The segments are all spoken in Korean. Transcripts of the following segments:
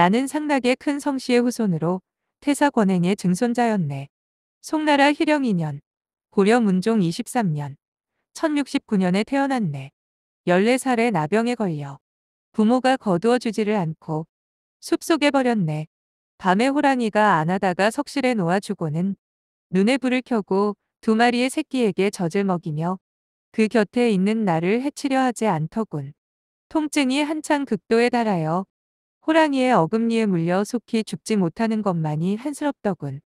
나는 상락의 큰 성씨의 후손으로 태사 권행의 증손자였네. 송나라 희령 2년, 고려 문종 23년, 1069년에 태어났네. 14살에 나병에 걸려 부모가 거두어 주지를 않고 숲속에 버렸네. 밤에 호랑이가 안하다가 석실에 놓아 주고는 눈에 불을 켜고 두 마리의 새끼에게 젖을 먹이며 그 곁에 있는 나를 해치려 하지 않더군. 통증이 한창 극도에 달하여 호랑이의 어금니에 물려 속히 죽지 못하는 것만이 한스럽더군.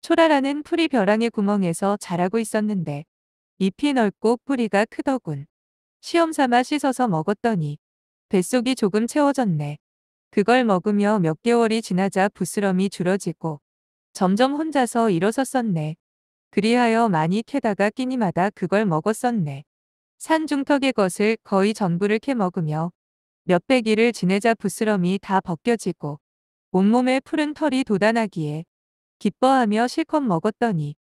초라라는 풀이 벼랑의 구멍에서 자라고 있었는데 잎이 넓고 뿌리가 크더군. 시험삼아 씻어서 먹었더니 뱃속이 조금 채워졌네. 그걸 먹으며 몇 개월이 지나자 부스럼이 줄어지고 점점 혼자서 일어섰었네. 그리하여 많이 캐다가 끼니마다 그걸 먹었었네. 산중턱의 것을 거의 전부를 캐먹으며 몇백 일을 지내자 부스럼이 다 벗겨지고 온몸에 푸른 털이 돋아나기에 기뻐하며 실컷 먹었더니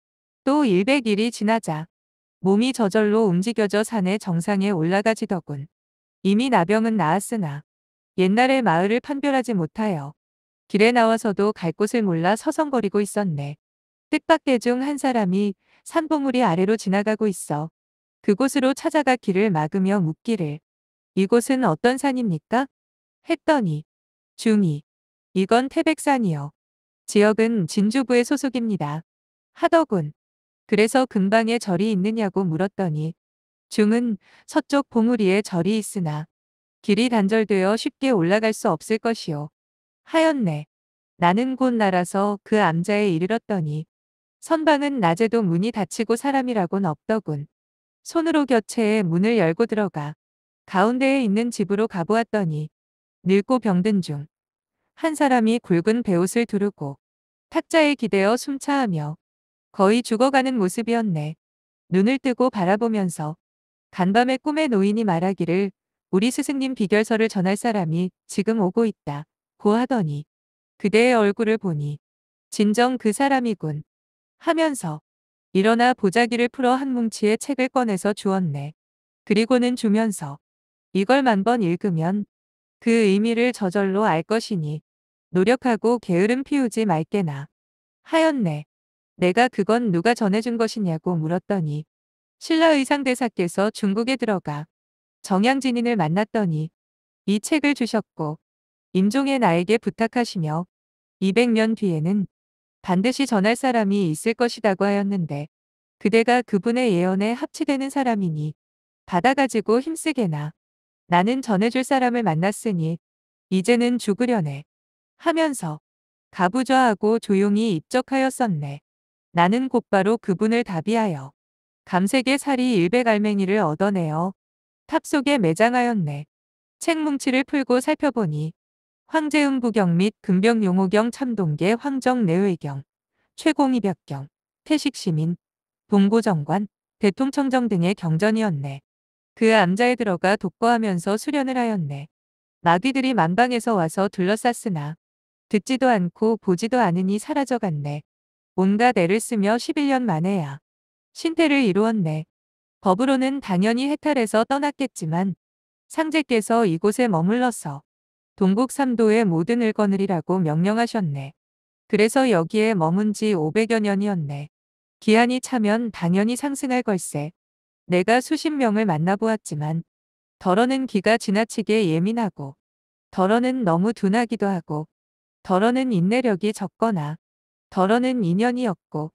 또 일백 일이 지나자 몸이 저절로 움직여져 산의 정상에 올라가지더군. 이미 나병은 나았으나 옛날의 마을을 판별하지 못하여 길에 나와서도 갈 곳을 몰라 서성거리고 있었네. 뜻밖의 중 한 사람이 산봉우리 아래로 지나가고 있어. 그곳으로 찾아가 길을 막으며 묻기를 이곳은 어떤 산입니까? 했더니 중이 이건 태백산이요. 지역은 진주부의 소속입니다. 하더군. 그래서 금방에 절이 있느냐고 물었더니 중은 서쪽 봉우리에 절이 있으나 길이 단절되어 쉽게 올라갈 수 없을 것이요. 하였네. 나는 곧 날아서 그 암자에 이르렀더니 선방은 낮에도 문이 닫히고 사람이라곤 없더군. 손으로 곁에 문을 열고 들어가 가운데에 있는 집으로 가보았더니 늙고 병든 중 한 사람이 굵은 배옷을 두르고 탁자에 기대어 숨차하며 거의 죽어가는 모습이었네. 눈을 뜨고 바라보면서 간밤에 꿈의 노인이 말하기를 우리 스승님 비결서를 전할 사람이 지금 오고 있다. 고하더니 그대의 얼굴을 보니 진정 그 사람이군 하면서 일어나 보자기를 풀어 한 뭉치의 책을 꺼내서 주었네. 그리고는 주면서 이걸 만 번 읽으면 그 의미를 저절로 알 것이니 노력하고 게으름 피우지 말게나. 하였네. 내가 그건 누가 전해준 것이냐고 물었더니 신라 의상대사께서 중국에 들어가 정양진인을 만났더니 이 책을 주셨고 임종의 나에게 부탁하시며 200년 뒤에는 반드시 전할 사람이 있을 것이다고 하였는데 그대가 그분의 예언에 합치되는 사람이니 받아가지고 힘쓰게나. 나는 전해줄 사람을 만났으니 이제는 죽으려네. 하면서 가부좌하고 조용히 입적하였었네. 나는 곧바로 그분을 답이하여 감색의 살이 일백 알맹이를 얻어내어 탑 속에 매장하였네. 책 뭉치를 풀고 살펴보니 황제음부경 및 금병용호경 참동계 황정내외경, 최공이벽경, 태식시민, 동고정관, 대통청정 등의 경전이었네. 그 암자에 들어가 독거하면서 수련을 하였네. 마귀들이 만방에서 와서 둘러쌌으나 듣지도 않고 보지도 않으니 사라져갔네. 온갖 애를 쓰며 11년 만에야 신태를 이루었네. 법으로는 당연히 해탈해서 떠났겠지만 상제께서 이곳에 머물러서 동국 삼도의 모든 을건을이라고 명령하셨네. 그래서 여기에 머문 지 500여 년이었네. 기한이 차면 당연히 상승할 걸세. 내가 수십 명을 만나보았지만 더러는 귀가 지나치게 예민하고 더러는 너무 둔하기도 하고 더러는 인내력이 적거나 더러는 인연이 없고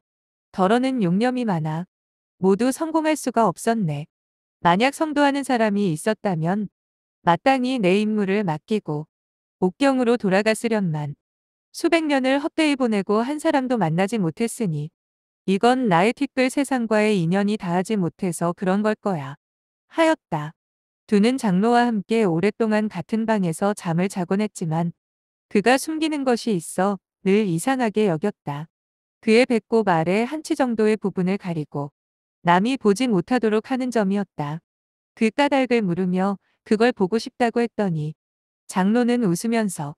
더러는 용념이 많아 모두 성공할 수가 없었네. 만약 성도하는 사람이 있었다면 마땅히 내 임무를 맡기고 옥경으로 돌아갔으련만 수백 년을 헛되이 보내고 한 사람도 만나지 못했으니 이건 나의 티끌 세상과의 인연이 닿지 못해서 그런 걸 거야. 하였다. 두는 장로와 함께 오랫동안 같은 방에서 잠을 자곤 했지만 그가 숨기는 것이 있어 늘 이상하게 여겼다. 그의 배꼽 아래 한 치 정도의 부분을 가리고 남이 보지 못하도록 하는 점이었다. 그 까닭을 물으며 그걸 보고 싶다고 했더니 장로는 웃으면서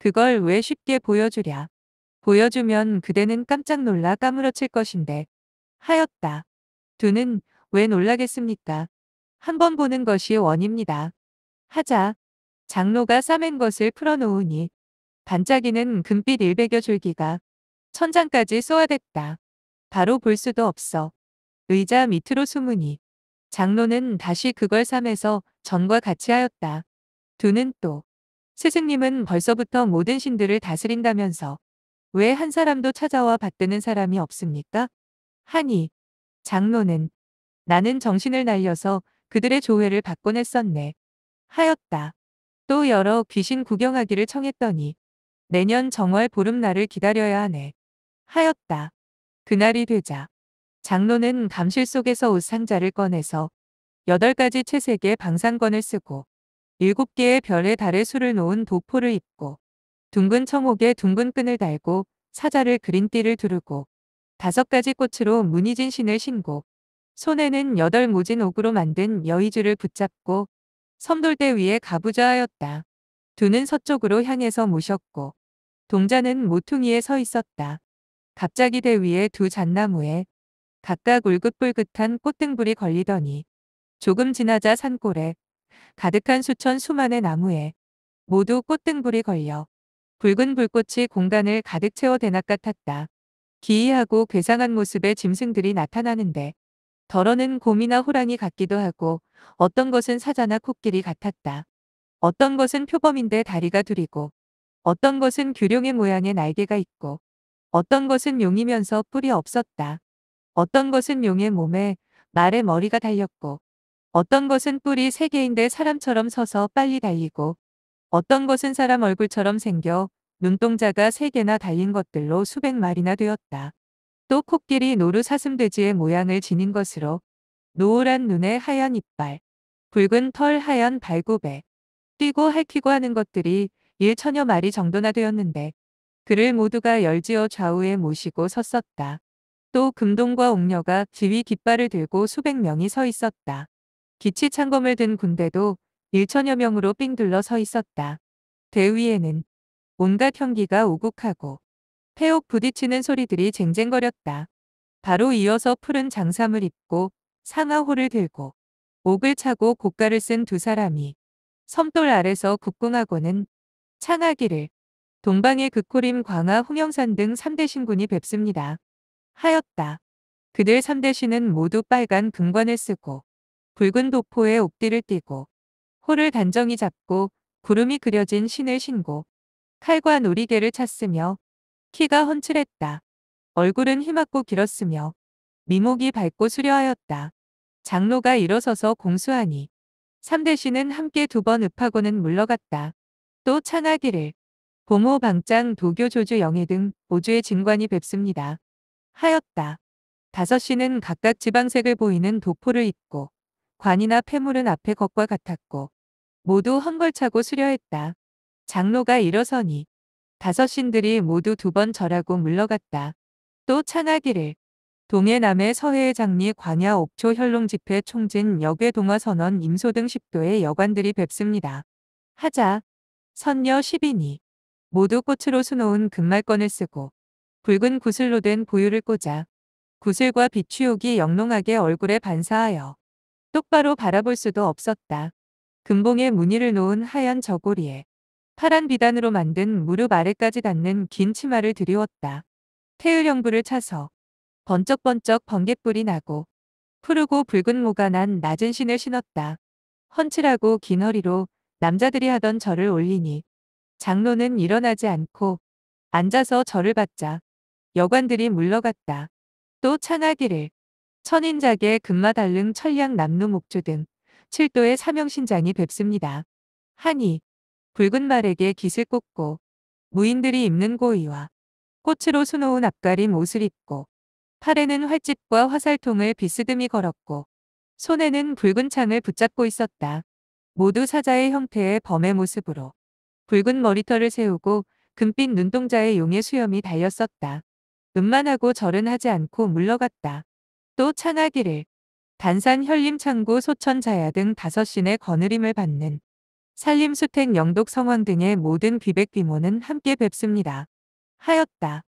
그걸 왜 쉽게 보여주랴. 보여주면 그대는 깜짝 놀라 까무러칠 것인데 하였다. 두는 왜 놀라겠습니까? 한번 보는 것이 원입니다. 하자. 장로가 싸맨 것을 풀어놓으니 반짝이는 금빛 일베겨 줄기가 천장까지 쏘아댔다. 바로 볼 수도 없어. 의자 밑으로 숨으니 장로는 다시 그걸 삼해서 전과 같이 하였다. 두는 또 스승님은 벌써부터 모든 신들을 다스린다면서 왜한 사람도 찾아와 받드는 사람이 없습니까? 하니 장로는 나는 정신을 날려서 그들의 조회를 받곤 했었네. 하였다. 또 여러 귀신 구경하기를 청했더니 내년 정월 보름날을 기다려야 하네. 하였다. 그날이 되자 장로는 감실 속에서 옷 상자를 꺼내서 여덟 가지 채색의 방산권을 쓰고 일곱 개의 별의 달의 수를 놓은 도포를 입고 둥근 청옥에 둥근 끈을 달고 사자를 그린 띠를 두르고 다섯 가지 꽃으로 문의진 신을 신고 손에는 여덟 모진 옥으로 만든 여의주를 붙잡고 섬돌대 위에 가부좌하였다. 두는 서쪽으로 향해서 모셨고 동자는 모퉁이에 서 있었다. 갑자기 대 위에 두 잣나무에 각각 울긋불긋한 꽃등불이 걸리더니 조금 지나자 산골에 가득한 수천 수만의 나무에 모두 꽃등불이 걸려 붉은 불꽃이 공간을 가득 채워 대낮 같았다. 기이하고 괴상한 모습의 짐승들이 나타나는데 더러는 곰이나 호랑이 같기도 하고 어떤 것은 사자나 코끼리 같았다. 어떤 것은 표범인데 다리가 두리고 어떤 것은 규룡의 모양의 날개가 있고 어떤 것은 용이면서 뿔이 없었다. 어떤 것은 용의 몸에 말의 머리가 달렸고 어떤 것은 뿔이 세 개인데 사람처럼 서서 빨리 달리고 어떤 것은 사람 얼굴처럼 생겨 눈동자가 세개나 달린 것들로 수백 마리나 되었다. 또 코끼리 노루 사슴돼지의 모양을 지닌 것으로 노란 눈에 하얀 이빨, 붉은 털 하얀 발굽에 뛰고 핥히고 하는 것들이 일천여 마리 정도나 되었는데 그를 모두가 열지어 좌우에 모시고 섰었다. 또 금동과 옥녀가 지휘 깃발을 들고 수백 명이 서 있었다. 기치 창검을 든 군대도 1천여 명으로 삥 둘러 서 있었다. 대위에는 그 온갖 형기가 우국하고 폐옥 부딪히는 소리들이 쟁쟁거렸다. 바로 이어서 푸른 장삼을 입고 상아호를 들고 옥을 차고 고가를 쓴 두 사람이 섬돌 아래서 국궁하고는 창하기를 동방의 극호림 광하 홍영산 등 3대 신군이 뵙습니다. 하였다. 그들 3대 신은 모두 빨간 금관을 쓰고 붉은 도포에 옥띠를 띠고 호를 단정히 잡고 구름이 그려진 신을 신고 칼과 놀이개를 찼으며 키가 헌칠했다. 얼굴은 힘맞고 길었으며 미목이 밝고 수려하였다. 장로가 일어서서 공수하니 3대신은 함께 두 번 읍하고는 물러갔다. 또 창하기를 보모 방장 도교 조주 영예등 5주의 진관이 뵙습니다. 하였다. 다섯 신은 각각 지방색을 보이는 도포를 입고 관이나 폐물은 앞에 것과 같았고 모두 헝걸차고 수려했다. 장로가 일어서니 다섯 신들이 모두 두 번 절하고 물러갔다. 또 찬하기를 동해 남해 서해의 장리 광야 옥초 현롱 집회 총진 역외 동화 선원 임소 등 10도의 여관들이 뵙습니다. 하자 선녀 10인이 모두 꽃으로 수놓은 금말건을 쓰고 붉은 구슬로 된 보유를 꽂아 구슬과 비추옥이 영롱하게 얼굴에 반사하여 똑바로 바라볼 수도 없었다. 금봉에 무늬를 놓은 하얀 저고리에 파란 비단으로 만든 무릎 아래까지 닿는 긴 치마를 들이웠다. 태을 형부를 차서 번쩍번쩍 번갯불이 나고 푸르고 붉은 모가 난 낮은 신을 신었다. 헌칠하고 긴 허리로 남자들이 하던 절을 올리니 장로는 일어나지 않고 앉아서 절을 받자 여관들이 물러갔다. 또 창하기를 천인작에 금마 달릉 천량 남루 목주 등 7도의 사명신장이 뵙습니다. 하니 붉은 말에게 깃을 꽂고 무인들이 입는 고의와 꽃으로 수놓은 앞가림 옷을 입고 팔에는 활집과 화살통을 비스듬히 걸었고 손에는 붉은 창을 붙잡고 있었다. 모두 사자의 형태의 범의 모습으로 붉은 머리털을 세우고 금빛 눈동자의 용의 수염이 달렸었다. 음만하고 절은 하지 않고 물러갔다. 또 창하기를 단산 현림창구 소천 자야 등 다섯 신의 거느림을 받는 산림수택 영독 성황 등의 모든 귀백 비모는 함께 뵙습니다. 하였다.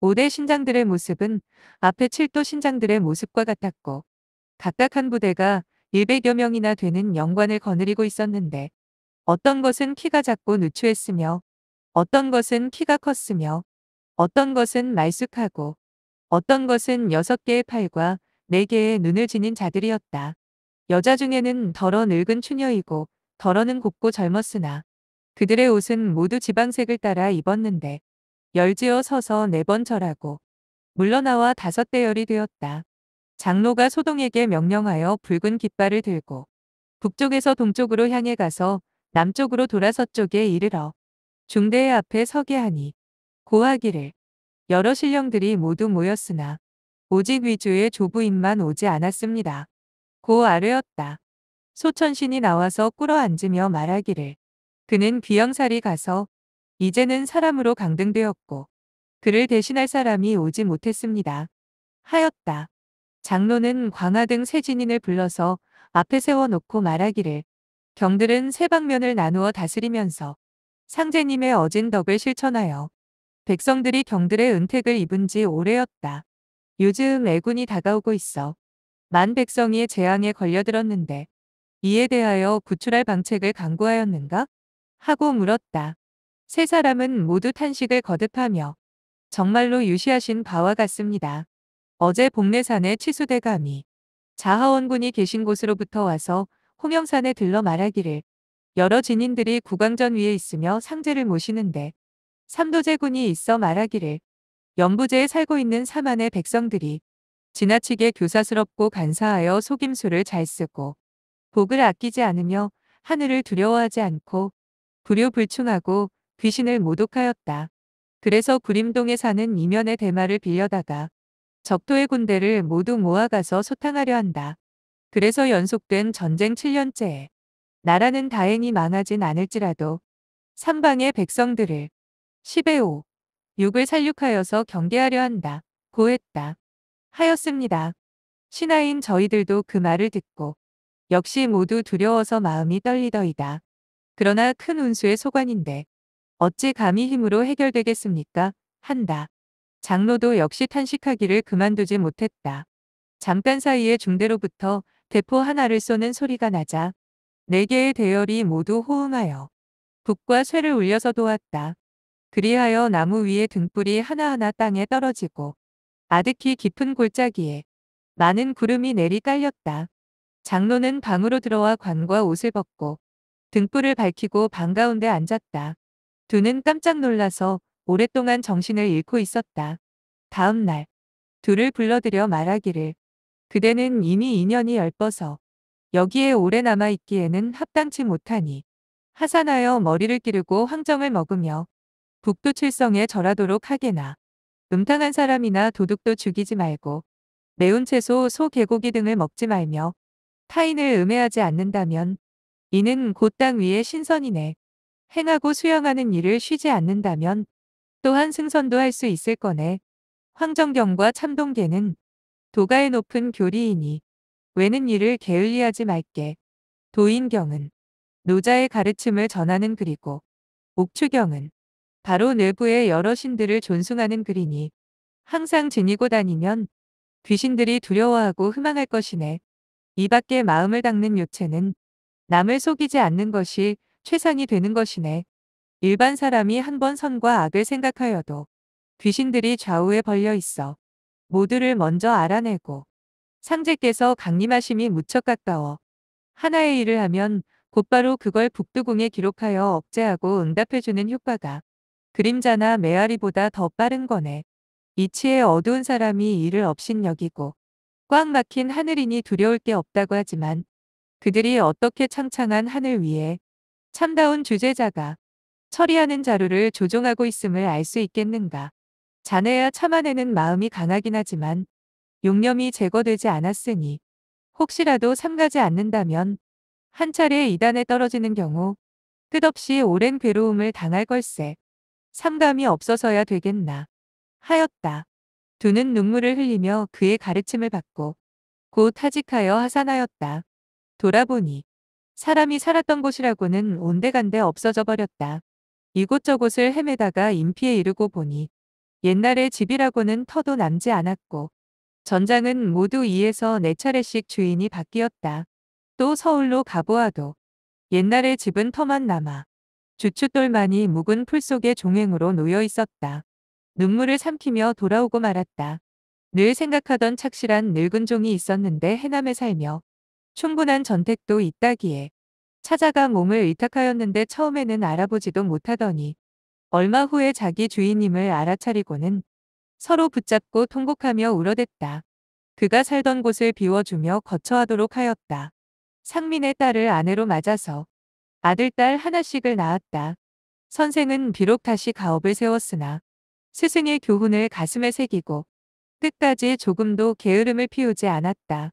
5대 신장들의 모습은 앞에 7도 신장들의 모습과 같았고 각각 한 부대가 100여 명이나 되는 영관을 거느리고 있었는데 어떤 것은 키가 작고 누추했으며 어떤 것은 키가 컸으며 어떤 것은 말쑥하고 어떤 것은 6개의 팔과 4개의 눈을 지닌 자들이었다. 여자 중에는 더러 늙은 추녀이고 더러는 곱고 젊었으나 그들의 옷은 모두 지방색을 따라 입었는데 열지어 서서 네 번 절하고 물러나와 다섯 대열이 되었다. 장로가 소동에게 명령하여 붉은 깃발을 들고 북쪽에서 동쪽으로 향해 가서 남쪽으로 돌아 서쪽에 이르러 중대의 앞에 서게 하니 고하기를 여러 신령들이 모두 모였으나 오직 위주의 조부인만 오지 않았습니다. 고 아뢰었다. 소천신이 나와서 꿇어앉으며 말하기를 그는 귀영살이 가서 이제는 사람으로 강등되었고 그를 대신할 사람이 오지 못했습니다. 하였다. 장로는 광하 등 세진인을 불러서 앞에 세워놓고 말하기를 경들은 세 방면을 나누어 다스리면서 상제님의 어진 덕을 실천하여 백성들이 경들의 은택을 입은 지 오래였다. 요즘 애군이 다가오고 있어. 만 백성이 재앙에 걸려들었는데 이에 대하여 구출할 방책을 강구하였는가? 하고 물었다. 세 사람은 모두 탄식을 거듭하며 정말로 유시하신 바와 같습니다. 어제 복내산의 치수대감이 자하원군이 계신 곳으로부터 와서 홍영산에 들러 말하기를 여러 진인들이 구강전 위에 있으며 상제를 모시는데 삼도제군이 있어 말하기를 연부제에 살고 있는 사만의 백성들이 지나치게 교사스럽고 간사하여 속임수를 잘 쓰고 복을 아끼지 않으며 하늘을 두려워하지 않고 불효불충하고 귀신을 모독하였다. 그래서 구림동에 사는 이면의 대마를 빌려다가 적토의 군대를 모두 모아가서 소탕하려 한다. 그래서 연속된 전쟁 7년째에 나라는 다행히 망하진 않을지라도 삼방의 백성들을 10에 5 육을 살육하여서 경계하려 한다. 고했다. 하였습니다. 신하인 저희들도 그 말을 듣고 역시 모두 두려워서 마음이 떨리더이다. 그러나 큰 운수의 소관인데 어찌 감히 힘으로 해결되겠습니까? 한다. 장로도 역시 탄식하기를 그만두지 못했다. 잠깐 사이에 중대로부터 대포 하나를 쏘는 소리가 나자 네 개의 대열이 모두 호응하여 북과 쇠를 울려서 도왔다. 그리하여 나무 위에 등불이 하나하나 땅에 떨어지고 아득히 깊은 골짜기에 많은 구름이 내리 깔렸다. 장로는 방으로 들어와 관과 옷을 벗고 등불을 밝히고 방 가운데 앉았다. 두는 깜짝 놀라서 오랫동안 정신을 잃고 있었다. 다음 날 두를 불러들여 말하기를 그대는 이미 인연이 엷어서 여기에 오래 남아 있기에는 합당치 못하니 하산하여 머리를 기르고 황정을 먹으며 북도 칠성에 절하도록 하게나 음탕한 사람이나 도둑도 죽이지 말고 매운 채소 소 개고기 등을 먹지 말며 타인을 음해하지 않는다면 이는 곧 땅 위의 신선이네. 행하고 수영하는 일을 쉬지 않는다면 또한 승선도 할 수 있을 거네. 황정경과 참동계는 도가의 높은 교리이니 외는 일을 게을리하지 말게. 도인경은 노자의 가르침을 전하는 그리고 옥추경은 바로 내부의 여러 신들을 존숭하는 글이니 항상 지니고 다니면 귀신들이 두려워하고 희망할 것이네. 이 밖에 마음을 닦는 요체는 남을 속이지 않는 것이 최상이 되는 것이네. 일반 사람이 한 번 선과 악을 생각하여도 귀신들이 좌우에 벌려 있어 모두를 먼저 알아내고 상제께서 강림하심이 무척 가까워 하나의 일을 하면 곧바로 그걸 북두공에 기록하여 억제하고 응답해주는 효과가 그림자나 메아리보다 더 빠른 거네. 이치에 어두운 사람이 이를 업신여기고 꽉 막힌 하늘이니 두려울 게 없다고 하지만 그들이 어떻게 창창한 하늘 위에 참다운 주제자가 처리하는 자루를 조종하고 있음을 알 수 있겠는가. 자네야 참아내는 마음이 강하긴 하지만 용념이 제거되지 않았으니 혹시라도 삼가지 않는다면 한 차례 이단에 떨어지는 경우 끝없이 오랜 괴로움을 당할 걸세. 상담이 없어서야 되겠나 하였다. 두는 눈물을 흘리며 그의 가르침을 받고 곧 하직하여 하산하였다. 돌아보니 사람이 살았던 곳이라고는 온데간데 없어져 버렸다. 이곳저곳을 헤매다가 인피에 이르고 보니 옛날의 집이라고는 터도 남지 않았고 전장은 모두 2에서 4차례씩 주인이 바뀌었다. 또 서울로 가보아도 옛날의 집은 터만 남아 주춧돌만이 묵은 풀 속에 종횡으로 놓여 있었다. 눈물을 삼키며 돌아오고 말았다. 늘 생각하던 착실한 늙은 종이 있었는데 해남에 살며 충분한 전택도 있다기에 찾아가 몸을 의탁하였는데 처음에는 알아보지도 못하더니 얼마 후에 자기 주인님을 알아차리고는 서로 붙잡고 통곡하며 울어댔다. 그가 살던 곳을 비워주며 거처하도록 하였다. 상민의 딸을 아내로 맞아서 아들, 딸 하나씩을 낳았다. 선생은 비록 다시 가업을 세웠으나 스승의 교훈을 가슴에 새기고 끝까지 조금도 게으름을 피우지 않았다.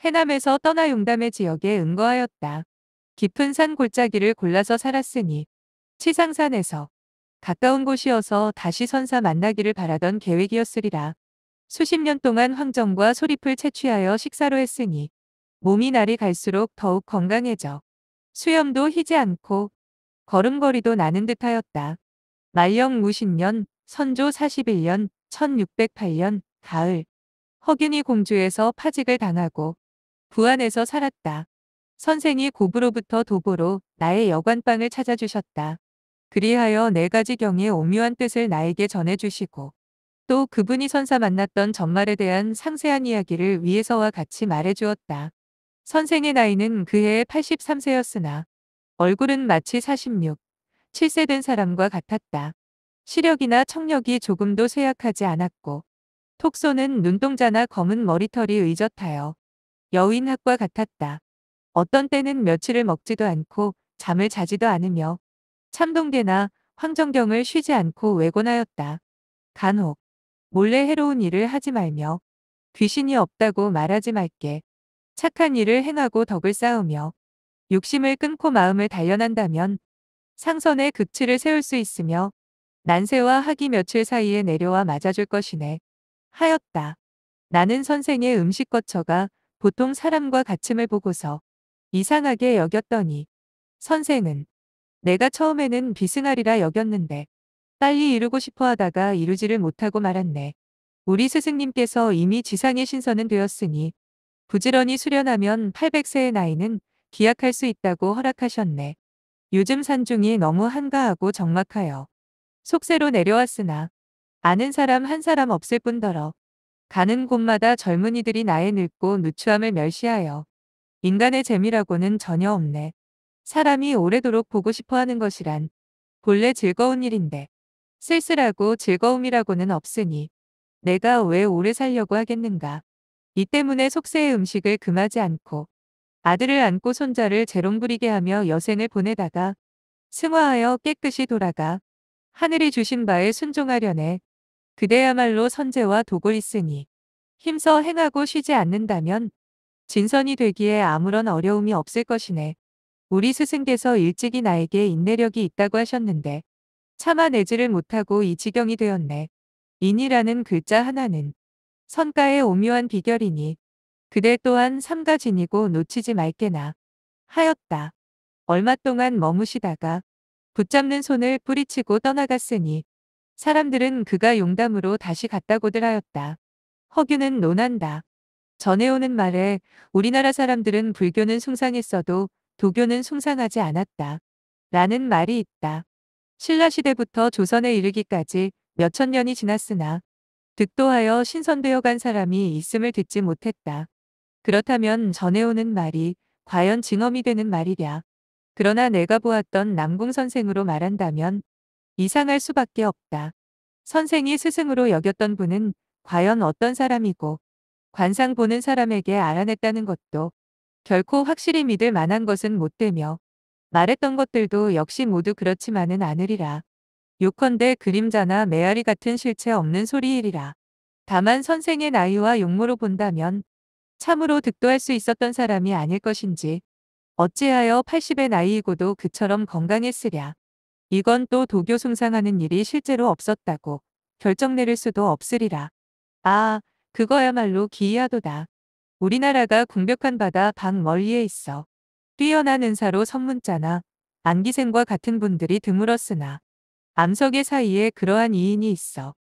해남에서 떠나 용담의 지역에 응거하였다 깊은 산 골짜기를 골라서 살았으니 치상산에서 가까운 곳이어서 다시 선사 만나기를 바라던 계획이었으리라. 수십 년 동안 황정과 소리풀 채취하여 식사로 했으니 몸이 날이 갈수록 더욱 건강해져 수염도 희지 않고 걸음걸이도 나는 듯하였다. 말령 무신년 선조 41년 1608년 가을 허균이 공주에서 파직을 당하고 부안에서 살았다. 선생이 고부로부터 도보로 나의 여관방을 찾아주셨다. 그리하여 네 가지 경의 오묘한 뜻을 나에게 전해주시고 또 그분이 선사 만났던 전말에 대한 상세한 이야기를 위에서와 같이 말해주었다. 선생의 나이는 그해 에 83세였으나 얼굴은 마치 46, 7세 된 사람과 같았다. 시력이나 청력이 조금도 쇠약하지 않았고 톡소는 눈동자나 검은 머리털이 의젓하여 여인학과 같았다. 어떤 때는 며칠을 먹지도 않고 잠을 자지도 않으며 참동계나 황정경을 쉬지 않고 외곤하였다. 간혹 몰래 해로운 일을 하지 말며 귀신이 없다고 말하지 말게. 착한 일을 행하고 덕을 쌓으며 욕심을 끊고 마음을 단련한다면 상선의 극치를 세울 수 있으며 난세와 학이 며칠 사이에 내려와 맞아줄 것이네. 하였다. 나는 선생의 음식 거처가 보통 사람과 같음을 보고서 이상하게 여겼더니 선생은 내가 처음에는 비승하리라 여겼는데 빨리 이루고 싶어 하다가 이루지를 못하고 말았네. 우리 스승님께서 이미 지상의 신선은 되었으니 부지런히 수련하면 800세의 나이는 기약할 수 있다고 허락하셨네. 요즘 산중이 너무 한가하고 적막하여 속세로 내려왔으나 아는 사람 한 사람 없을 뿐더러 가는 곳마다 젊은이들이 나의 늙고 누추함을 멸시하여 인간의 재미라고는 전혀 없네. 사람이 오래도록 보고 싶어하는 것이란 본래 즐거운 일인데 쓸쓸하고 즐거움이라고는 없으니 내가 왜 오래 살려고 하겠는가. 이 때문에 속세의 음식을 금하지 않고 아들을 안고 손자를 재롱부리게 하며 여생을 보내다가 승화하여 깨끗이 돌아가 하늘이 주신 바에 순종하려네 그대야말로 선제와 도골 있으니 힘써 행하고 쉬지 않는다면 진선이 되기에 아무런 어려움이 없을 것이네. 우리 스승께서 일찍이 나에게 인내력이 있다고 하셨는데 참아 내지를 못하고 이 지경이 되었네. 인이라는 글자 하나는 선가의 오묘한 비결이니 그대 또한 삼가 지니고 놓치지 말게나 하였다. 얼마 동안 머무시다가 붙잡는 손을 뿌리치고 떠나갔으니 사람들은 그가 용담으로 다시 갔다고들 하였다. 허균은 논한다. 전해오는 말에 우리나라 사람들은 불교는 숭상했어도 도교는 숭상하지 않았다. 라는 말이 있다. 신라시대부터 조선에 이르기까지 몇 천 년이 지났으나 득도하여 신선되어 간 사람이 있음을 듣지 못했다. 그렇다면 전해오는 말이 과연 증엄이 되는 말이랴. 그러나 내가 보았던 남궁 선생으로 말한다면 이상할 수밖에 없다. 선생이 스승으로 여겼던 분은 과연 어떤 사람이고 관상 보는 사람에게 알아냈다는 것도 결코 확실히 믿을 만한 것은 못되며 말했던 것들도 역시 모두 그렇지만은 않으리라. 요컨대 그림자나 메아리 같은 실체 없는 소리일이라 다만 선생의 나이와 용모로 본다면 참으로 득도할 수 있었던 사람이 아닐 것인지 어찌하여 80의 나이이고도 그처럼 건강했으랴. 이건 또 도교 숭상하는 일이 실제로 없었다고 결정 내릴 수도 없으리라. 아, 그거야말로 기이하도다. 우리나라가 궁벽한 바다 방 멀리에 있어. 뛰어난 은사로 선문자나 안기생과 같은 분들이 드물었으나 암석의 사이에 그러한 이인이 있어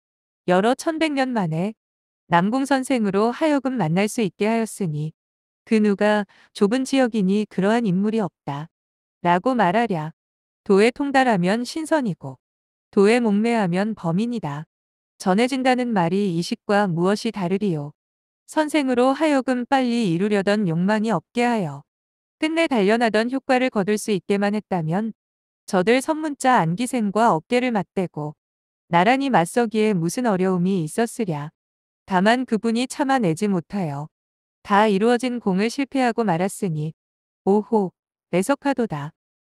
여러 천백년 만에 남궁 선생으로 하여금 만날 수 있게 하였으니 그 누가 좁은 지역이니 그러한 인물이 없다. 라고 말하랴. 도에 통달하면 신선이고 도에 목매하면 범인이다. 전해진다는 말이 이식과 무엇이 다르리요. 선생으로 하여금 빨리 이루려던 욕망이 없게 하여 끝내 단련하던 효과를 거둘 수 있게만 했다면 저들 선문자 안기생과 어깨를 맞대고 나란히 맞서기에 무슨 어려움이 있었으랴. 다만 그분이 참아내지 못하여 다 이루어진 공을 실패하고 말았으니 오호 내석하도다.